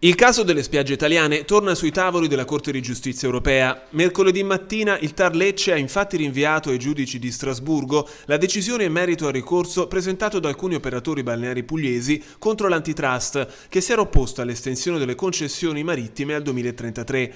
Il caso delle spiagge italiane torna sui tavoli della Corte di Giustizia europea. Mercoledì mattina il Tar Lecce ha infatti rinviato ai giudici di Strasburgo la decisione in merito al ricorso presentato da alcuni operatori balneari pugliesi contro l'antitrust, che si era opposto all'estensione delle concessioni marittime al 2033.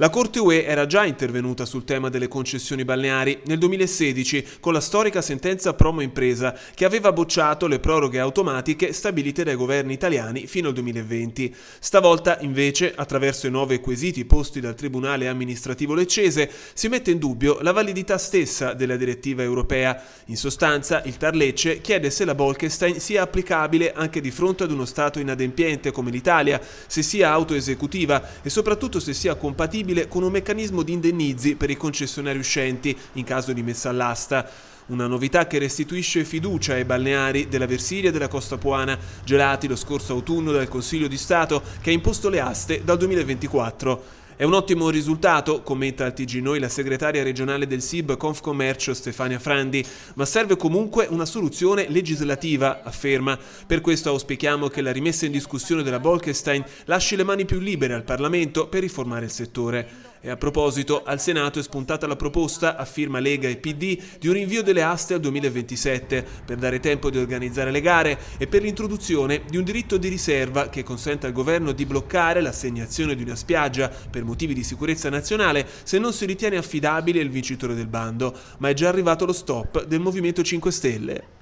La Corte UE era già intervenuta sul tema delle concessioni balneari nel 2016 con la storica sentenza Promo Impresa che aveva bocciato le proroghe automatiche stabilite dai governi italiani fino al 2020. Stavolta, invece, attraverso i nuovi quesiti posti dal Tribunale amministrativo leccese, si mette in dubbio la validità stessa della direttiva europea. In sostanza, il Tar Lecce chiede se la Bolkestein sia applicabile anche di fronte ad uno Stato inadempiente come l'Italia, se sia autoesecutiva e soprattutto se sia compatibile compatibile con un meccanismo di indennizi per i concessionari uscenti in caso di messa all'asta. Una novità che restituisce fiducia ai balneari della Versilia e della Costa Puana, gelati lo scorso autunno dal Consiglio di Stato che ha imposto le aste dal 2024. È un ottimo risultato, commenta al TG Noi la segretaria regionale del SIB Confcommercio Stefania Frandi, ma serve comunque una soluzione legislativa, afferma. Per questo auspichiamo che la rimessa in discussione della Bolkestein lasci le mani più libere al Parlamento per riformare il settore. E a proposito, al Senato è spuntata la proposta, a firma Lega e PD, di un rinvio delle aste al 2027 per dare tempo di organizzare le gare e per l'introduzione di un diritto di riserva che consenta al governo di bloccare l'assegnazione di una spiaggia per motivi di sicurezza nazionale se non si ritiene affidabile il vincitore del bando, ma è già arrivato lo stop del Movimento 5 Stelle.